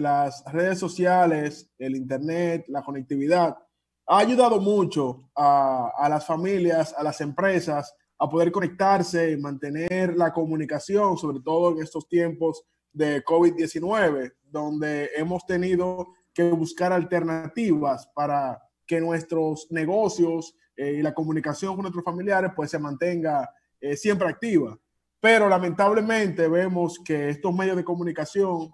las redes sociales, el Internet, la conectividad, ha ayudado mucho a, las familias, a las empresas, a poder conectarse y mantener la comunicación, sobre todo en estos tiempos de COVID-19, donde hemos tenido que buscar alternativas para que nuestros negocios eh, y la comunicación con nuestros familiares pues se mantenga eh, siempre activa. Pero lamentablemente vemos que estos medios de comunicación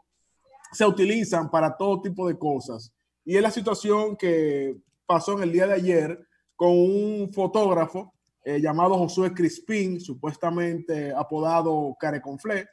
se utilizan para todo tipo de cosas. Y es la situación que pasó en el día de ayer con un fotógrafo eh, llamado Josué Crispín, supuestamente apodado Careconflé,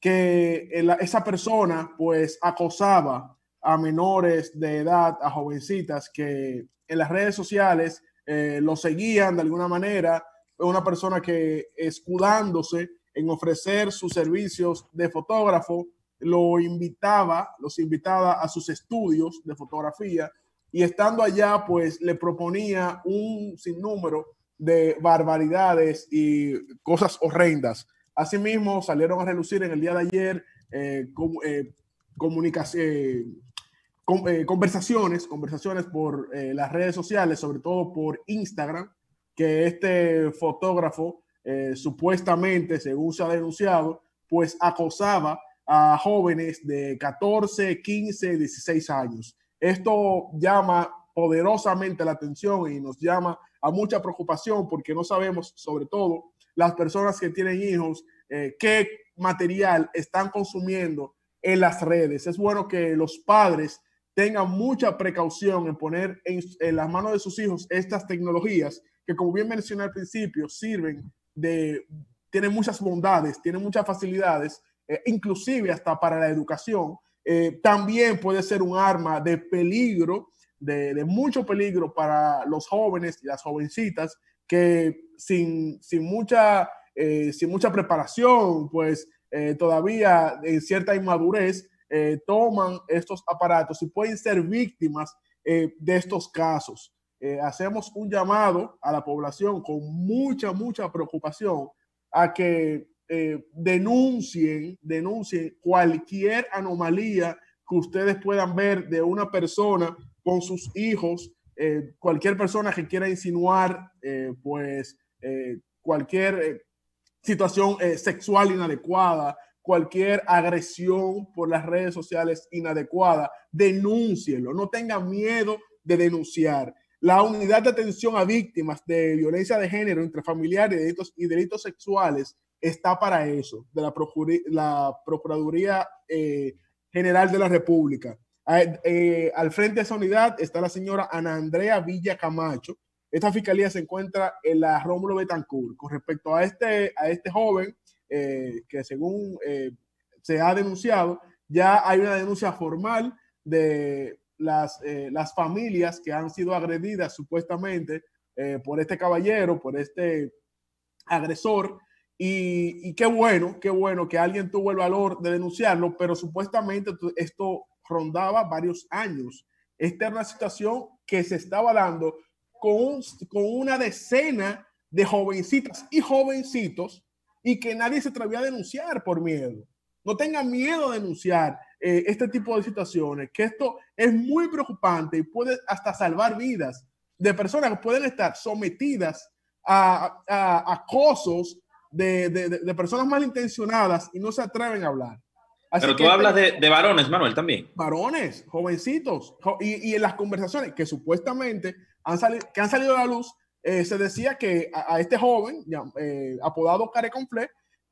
que esa persona pues acosaba a menores de edad, a jovencitas que en las redes sociales eh, lo seguían de alguna manera, una persona que escudándose en ofrecer sus servicios de fotógrafo, lo invitaba, los invitaba a sus estudios de fotografía y estando allá, pues le proponía un sinnúmero de barbaridades y cosas horrendas. Asimismo, salieron a relucir en el día de ayer eh, eh, eh, conversaciones, conversaciones por las redes sociales, sobre todo por Instagram, que este fotógrafo supuestamente, según se ha denunciado, pues acosaba a jóvenes de 14, 15, 16 años. Esto llama poderosamente la atención y nos llama a mucha preocupación porque no sabemos, sobre todo las personas que tienen hijos, eh, qué material están consumiendo en las redes. Es bueno que los padres tengan mucha precaución en poner en, en las manos de sus hijos estas tecnologías que, como bien mencioné al principio, sirven de, tienen muchas bondades, tienen muchas facilidades, eh, inclusive hasta para la educación, eh, también puede ser un arma de peligro, de, mucho peligro para los jóvenes y las jovencitas que sin, mucha, eh, sin mucha preparación, pues todavía en cierta inmadurez, toman estos aparatos y pueden ser víctimas de estos casos. hacemos un llamado a la población con mucha, mucha preocupación a que eh, denuncien, cualquier anomalía que ustedes puedan ver de una persona con sus hijos, eh, cualquier persona que quiera insinuar, eh, pues, cualquier situación sexual inadecuada, cualquier agresión por las redes sociales inadecuada, denúncielo. no tengan miedo de denunciar. La unidad de atención a víctimas de violencia de género intrafamiliar familiares y delitos, y delitos sexuales está para eso, de la, la Procuraduría eh, General de la República. Ah, eh, al frente de esa unidad está la señora Ana Andrea Villa Camacho. Esta fiscalía se encuentra en la Rómulo Betancourt. Con respecto a este, a este joven, eh, que según se ha denunciado, ya hay una denuncia formal de las, las familias que han sido agredidas supuestamente por este caballero, por este agresor, y, qué bueno, qué bueno que alguien tuvo el valor de denunciarlo, pero supuestamente esto rondaba varios años. Esta era una situación que se estaba dando con, con una decena de jovencitas y jovencitos y que nadie se atrevía a denunciar por miedo. No tengan miedo a denunciar eh, este tipo de situaciones, que esto es muy preocupante y puede hasta salvar vidas de personas que pueden estar sometidas a acosos de, de, de, personas malintencionadas y no se atreven a hablar. Pero tú hablas de, de, varones, Manuel, también. Varones, jovencitos. y, y, en las conversaciones que supuestamente han, salido, que han salido a la luz, eh, se decía que a, este joven, ya, eh, apodado Care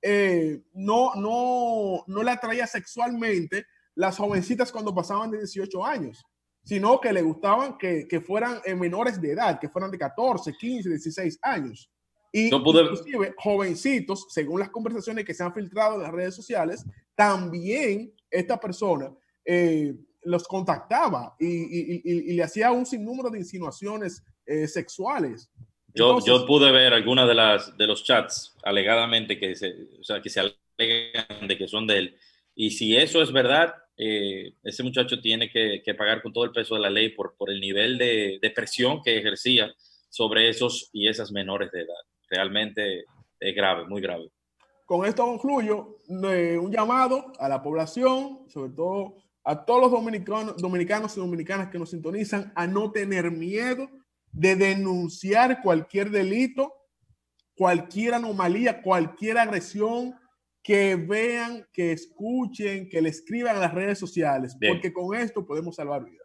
eh, no, no, no le atraía sexualmente las jovencitas cuando pasaban de 18 años, sino que le gustaban que, que fueran eh, menores de edad, que fueran de 14, 15, 16 años. Y inclusive jovencitos, según las conversaciones que se han filtrado en las redes sociales, también esta persona eh, los contactaba y, y, le hacía un sinnúmero de insinuaciones eh, sexuales. Yo, yo pude ver algunas de las de los chats alegadamente que se, o sea, que se alegan de que son de él. Y si eso es verdad, eh, ese muchacho tiene que, que, pagar con todo el peso de la ley por, por el nivel de, de presión que ejercía sobre esos y esas menores de edad realmente es grave, muy grave. Con esto concluyo eh, un llamado a la población, sobre todo a todos los dominicanos, y dominicanas que nos sintonizan, a no tener miedo de denunciar cualquier delito, cualquier anomalía, cualquier agresión que vean, que escuchen, que le escriban a las redes sociales, porque con esto podemos salvar vidas.